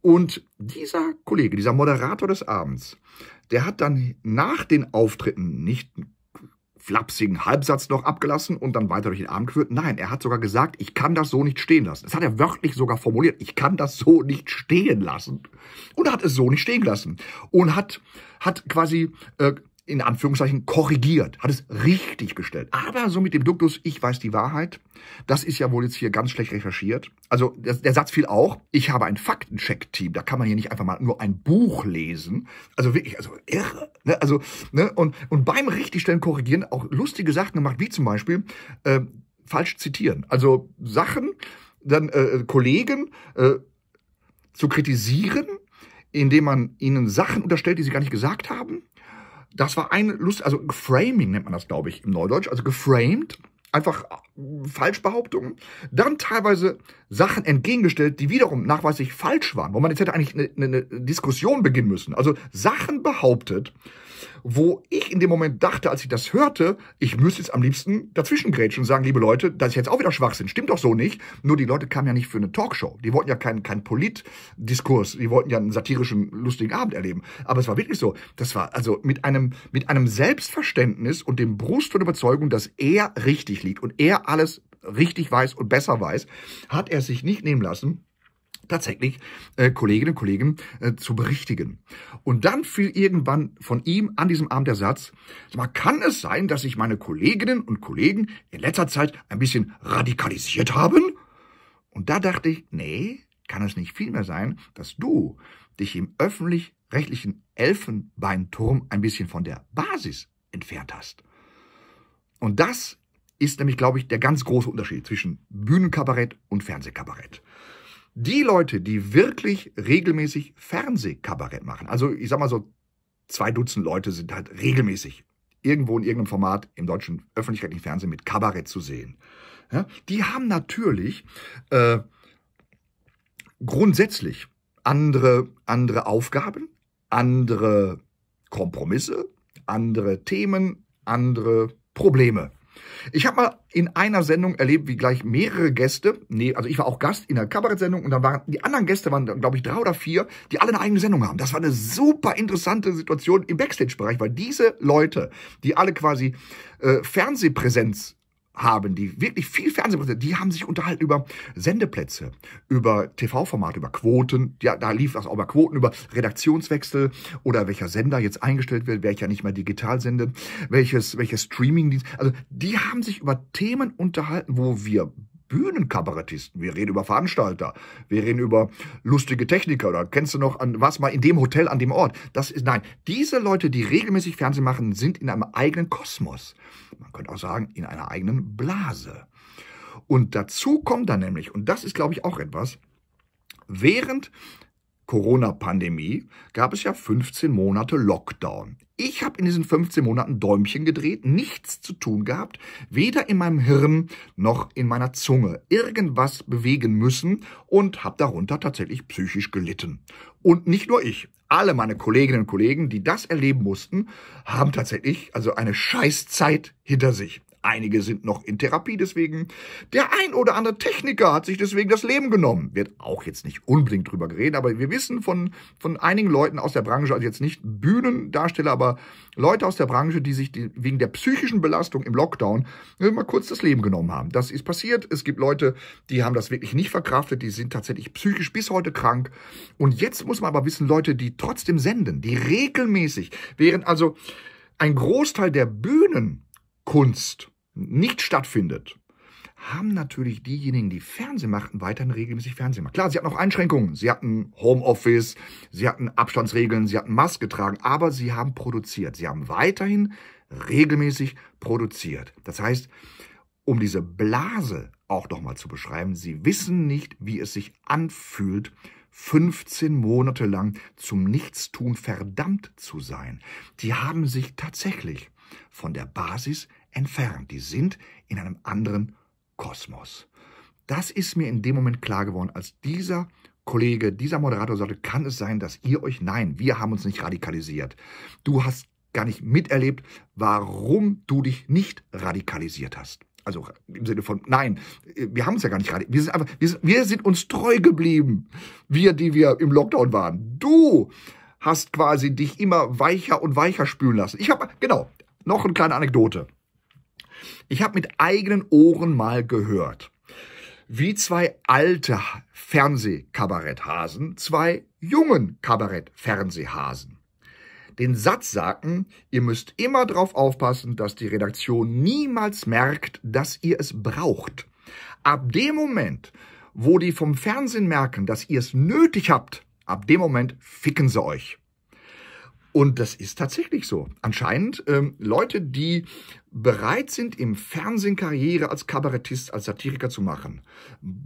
Und dieser Kollege, dieser Moderator des Abends, der hat dann nach den Auftritten nicht flapsigen Halbsatz noch abgelassen und dann weiter durch den Arm geführt. Nein, er hat sogar gesagt, ich kann das so nicht stehen lassen. Das hat er wörtlich sogar formuliert. Ich kann das so nicht stehen lassen. Und er hat es so nicht stehen gelassen. Und hat, hat quasi äh, in Anführungszeichen korrigiert, hat es richtig gestellt. Aber so mit dem Duktus, ich weiß die Wahrheit, das ist ja wohl jetzt hier ganz schlecht recherchiert. Also der, der Satz fiel auch, ich habe ein Faktencheck-Team, da kann man hier nicht einfach mal nur ein Buch lesen. Also wirklich, also irre. Ne? Also, ne? Und, und beim Richtigstellen korrigieren auch lustige Sachen gemacht, wie zum Beispiel äh, falsch zitieren. Also Sachen, dann äh, Kollegen äh, zu kritisieren, indem man ihnen Sachen unterstellt, die sie gar nicht gesagt haben das war ein Lust, also Framing nennt man das, glaube ich, im Neudeutsch, also geframed, einfach äh, Falschbehauptungen, dann teilweise Sachen entgegengestellt, die wiederum nachweislich falsch waren, wo man jetzt hätte eigentlich eine, eine Diskussion beginnen müssen. Also Sachen behauptet, wo ich in dem Moment dachte, als ich das hörte, ich müsste jetzt am liebsten dazwischengrätschen und sagen, liebe Leute, das ist jetzt auch wieder Schwachsinn. Stimmt doch so nicht. Nur die Leute kamen ja nicht für eine Talkshow. Die wollten ja keinen keinen Politdiskurs. Die wollten ja einen satirischen, lustigen Abend erleben. Aber es war wirklich so. Das war also mit einem, mit einem Selbstverständnis und dem Brust und Überzeugung, dass er richtig liegt und er alles richtig weiß und besser weiß, hat er sich nicht nehmen lassen, tatsächlich äh, Kolleginnen und Kollegen äh, zu berichtigen. Und dann fiel irgendwann von ihm an diesem Abend der Satz, mal, kann es sein, dass sich meine Kolleginnen und Kollegen in letzter Zeit ein bisschen radikalisiert haben? Und da dachte ich, nee, kann es nicht vielmehr sein, dass du dich im öffentlich-rechtlichen Elfenbeinturm ein bisschen von der Basis entfernt hast. Und das ist nämlich, glaube ich, der ganz große Unterschied zwischen Bühnenkabarett und Fernsehkabarett die Leute, die wirklich regelmäßig Fernsehkabarett machen, also ich sag mal so, zwei Dutzend Leute sind halt regelmäßig irgendwo in irgendeinem Format im deutschen öffentlich-rechtlichen Fernsehen mit Kabarett zu sehen. Ja, die haben natürlich äh, grundsätzlich andere, andere Aufgaben, andere Kompromisse, andere Themen, andere Probleme. Ich habe mal in einer Sendung erlebt, wie gleich mehrere Gäste, nee, also ich war auch Gast in einer Kabarettsendung und dann waren die anderen Gäste waren, glaube ich, drei oder vier, die alle eine eigene Sendung haben. Das war eine super interessante Situation im Backstage-Bereich, weil diese Leute, die alle quasi äh, Fernsehpräsenz haben, die wirklich viel Fernsehpräsenz, die haben sich unterhalten über Sendeplätze, über TV-Formate, über Quoten. Ja, da lief das auch über Quoten, über Redaktionswechsel oder welcher Sender jetzt eingestellt wird, welcher nicht mehr digital sendet, welches, welches Streamingdienst. Also die haben sich über Themen unterhalten, wo wir Bühnenkabarettisten, wir reden über Veranstalter, wir reden über lustige Techniker oder kennst du noch an was mal in dem Hotel an dem Ort. Das ist nein, diese Leute, die regelmäßig Fernsehen machen, sind in einem eigenen Kosmos man könnte auch sagen, in einer eigenen Blase. Und dazu kommt dann nämlich, und das ist, glaube ich, auch etwas, während Corona-Pandemie gab es ja 15 Monate Lockdown. Ich habe in diesen 15 Monaten Däumchen gedreht, nichts zu tun gehabt, weder in meinem Hirn noch in meiner Zunge. Irgendwas bewegen müssen und habe darunter tatsächlich psychisch gelitten. Und nicht nur ich alle meine Kolleginnen und Kollegen, die das erleben mussten, haben tatsächlich also eine Scheißzeit hinter sich. Einige sind noch in Therapie deswegen. Der ein oder andere Techniker hat sich deswegen das Leben genommen. Wird auch jetzt nicht unbedingt drüber geredet, aber wir wissen von, von einigen Leuten aus der Branche, also jetzt nicht Bühnendarsteller, aber Leute aus der Branche, die sich die, wegen der psychischen Belastung im Lockdown äh, mal kurz das Leben genommen haben. Das ist passiert. Es gibt Leute, die haben das wirklich nicht verkraftet, die sind tatsächlich psychisch bis heute krank. Und jetzt muss man aber wissen, Leute, die trotzdem senden, die regelmäßig, während also ein Großteil der Bühnenkunst nicht stattfindet, haben natürlich diejenigen, die Fernsehen machten, weiterhin regelmäßig Fernsehen gemacht. Klar, sie hatten auch Einschränkungen. Sie hatten Homeoffice, sie hatten Abstandsregeln, sie hatten Maske getragen, aber sie haben produziert. Sie haben weiterhin regelmäßig produziert. Das heißt, um diese Blase auch nochmal zu beschreiben, sie wissen nicht, wie es sich anfühlt, 15 Monate lang zum Nichtstun verdammt zu sein. Die haben sich tatsächlich von der Basis entfernt. Die sind in einem anderen Kosmos. Das ist mir in dem Moment klar geworden, als dieser Kollege, dieser Moderator sagte, kann es sein, dass ihr euch, nein, wir haben uns nicht radikalisiert. Du hast gar nicht miterlebt, warum du dich nicht radikalisiert hast. Also im Sinne von, nein, wir haben uns ja gar nicht radikalisiert. Wir sind einfach, wir sind, wir sind uns treu geblieben. Wir, die wir im Lockdown waren. Du hast quasi dich immer weicher und weicher spülen lassen. Ich habe, genau, noch eine kleine Anekdote. Ich habe mit eigenen Ohren mal gehört, wie zwei alte Fernsehkabaretthasen zwei jungen Kabarettfernsehhasen den Satz sagten, ihr müsst immer darauf aufpassen, dass die Redaktion niemals merkt, dass ihr es braucht. Ab dem Moment, wo die vom Fernsehen merken, dass ihr es nötig habt, ab dem Moment ficken sie euch. Und das ist tatsächlich so. Anscheinend ähm, Leute, die bereit sind, im Fernsehen Karriere als Kabarettist, als Satiriker zu machen,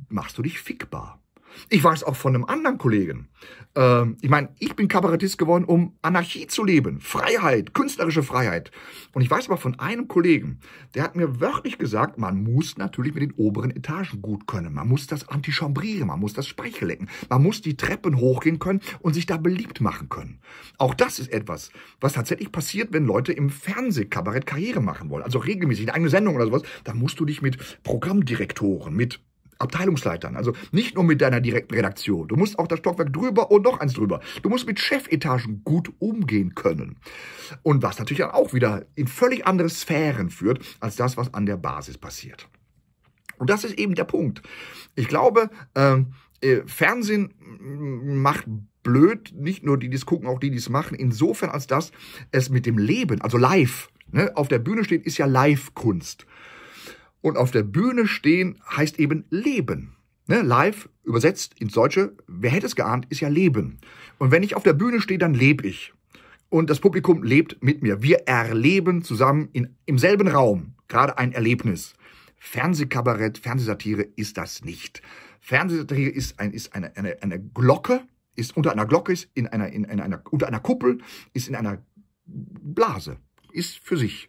machst du dich fickbar. Ich weiß auch von einem anderen Kollegen. Ähm, ich meine, ich bin Kabarettist geworden, um Anarchie zu leben, Freiheit, künstlerische Freiheit. Und ich weiß aber von einem Kollegen, der hat mir wörtlich gesagt, man muss natürlich mit den oberen Etagen gut können. Man muss das antichambrieren, man muss das Speichelecken, man muss die Treppen hochgehen können und sich da beliebt machen können. Auch das ist etwas, was tatsächlich passiert, wenn Leute im Fernsehkabarett Karriere machen wollen. Also regelmäßig eine eigene Sendung oder sowas. Da musst du dich mit Programmdirektoren, mit Abteilungsleitern. Also nicht nur mit deiner direkten Redaktion. Du musst auch das Stockwerk drüber und noch eins drüber. Du musst mit Chefetagen gut umgehen können. Und was natürlich dann auch wieder in völlig andere Sphären führt, als das, was an der Basis passiert. Und das ist eben der Punkt. Ich glaube, ähm, äh, Fernsehen mm, macht blöd, nicht nur die, die es gucken, auch die, die es machen, insofern als dass es mit dem Leben, also live, ne, auf der Bühne steht, ist ja Live-Kunst. Und auf der Bühne stehen heißt eben leben. Ne, live übersetzt ins Deutsche, wer hätte es geahnt, ist ja Leben. Und wenn ich auf der Bühne stehe, dann lebe ich. Und das Publikum lebt mit mir. Wir erleben zusammen in, im selben Raum gerade ein Erlebnis. Fernsehkabarett, Fernsehsatire ist das nicht. Fernsehsatire ist, ein, ist eine, eine, eine Glocke, ist unter einer Glocke, ist in einer, in, in einer, unter einer Kuppel, ist in einer Blase, ist für sich.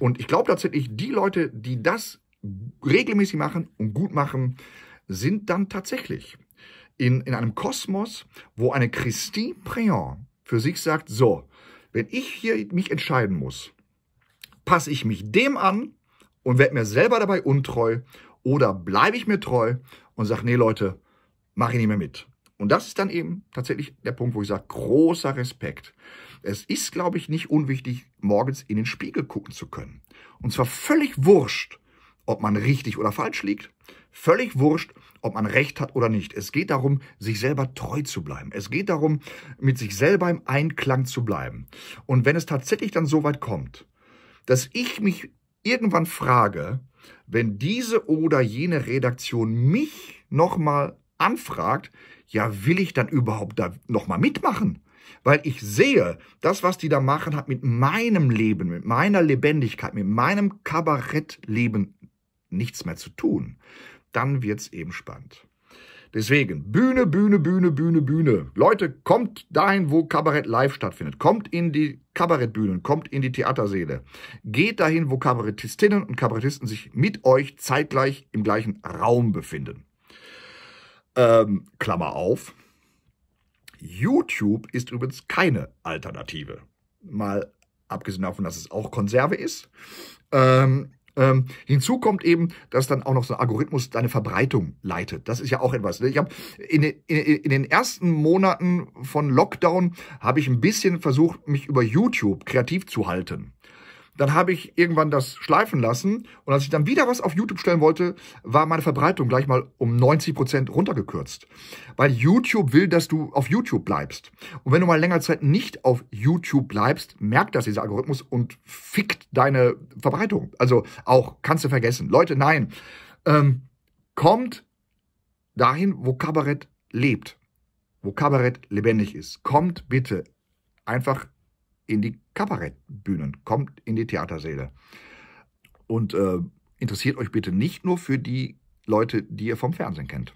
Und ich glaube tatsächlich, die Leute, die das regelmäßig machen und gut machen, sind dann tatsächlich in, in einem Kosmos, wo eine Christine Préant für sich sagt, so, wenn ich hier mich entscheiden muss, passe ich mich dem an und werde mir selber dabei untreu oder bleibe ich mir treu und sage, nee Leute, mache ich nicht mehr mit. Und das ist dann eben tatsächlich der Punkt, wo ich sage, großer Respekt. Es ist, glaube ich, nicht unwichtig, morgens in den Spiegel gucken zu können. Und zwar völlig wurscht, ob man richtig oder falsch liegt. Völlig wurscht, ob man recht hat oder nicht. Es geht darum, sich selber treu zu bleiben. Es geht darum, mit sich selber im Einklang zu bleiben. Und wenn es tatsächlich dann so weit kommt, dass ich mich irgendwann frage, wenn diese oder jene Redaktion mich nochmal anfragt, ja, will ich dann überhaupt da nochmal mitmachen? Weil ich sehe, das, was die da machen, hat mit meinem Leben, mit meiner Lebendigkeit, mit meinem Kabarettleben nichts mehr zu tun, dann wird es eben spannend. Deswegen Bühne, Bühne, Bühne, Bühne, Bühne. Leute, kommt dahin, wo Kabarett live stattfindet. Kommt in die Kabarettbühnen, kommt in die Theaterseele. Geht dahin, wo Kabarettistinnen und Kabarettisten sich mit euch zeitgleich im gleichen Raum befinden. Ähm, Klammer auf. YouTube ist übrigens keine Alternative. Mal abgesehen davon, dass es auch Konserve ist. Ähm, ähm, hinzu kommt eben, dass dann auch noch so ein Algorithmus deine Verbreitung leitet. Das ist ja auch etwas. Ne? Ich habe in, in, in, den ersten Monaten von Lockdown habe ich ein bisschen versucht, mich über YouTube kreativ zu halten dann habe ich irgendwann das schleifen lassen und als ich dann wieder was auf YouTube stellen wollte, war meine Verbreitung gleich mal um 90% Prozent runtergekürzt. Weil YouTube will, dass du auf YouTube bleibst. Und wenn du mal länger Zeit nicht auf YouTube bleibst, merkt das dieser Algorithmus und fickt deine Verbreitung. Also auch, kannst du vergessen. Leute, nein. Ähm, kommt dahin, wo Kabarett lebt, wo Kabarett lebendig ist. Kommt bitte einfach in die Kabarettbühnen, kommt in die Theatersäle. Und äh, interessiert euch bitte nicht nur für die Leute, die ihr vom Fernsehen kennt.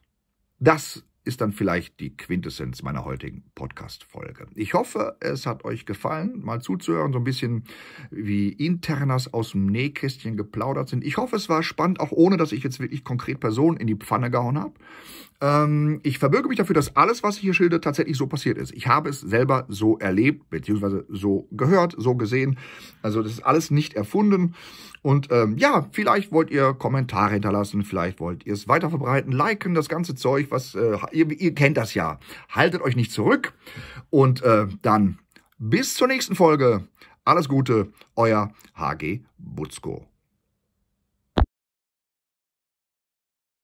Das ist dann vielleicht die Quintessenz meiner heutigen Podcast-Folge. Ich hoffe, es hat euch gefallen, mal zuzuhören, so ein bisschen wie Internas aus dem Nähkästchen geplaudert sind. Ich hoffe, es war spannend, auch ohne, dass ich jetzt wirklich konkret Personen in die Pfanne gehauen habe. Ähm, ich verbürge mich dafür, dass alles, was ich hier schilde, tatsächlich so passiert ist. Ich habe es selber so erlebt, beziehungsweise so gehört, so gesehen. Also das ist alles nicht erfunden. Und ähm, ja, vielleicht wollt ihr Kommentare hinterlassen, vielleicht wollt ihr es weiterverbreiten, liken, das ganze Zeug, was äh, ihr, ihr, kennt das ja. Haltet euch nicht zurück. Und äh, dann bis zur nächsten Folge. Alles Gute, euer HG Butzko.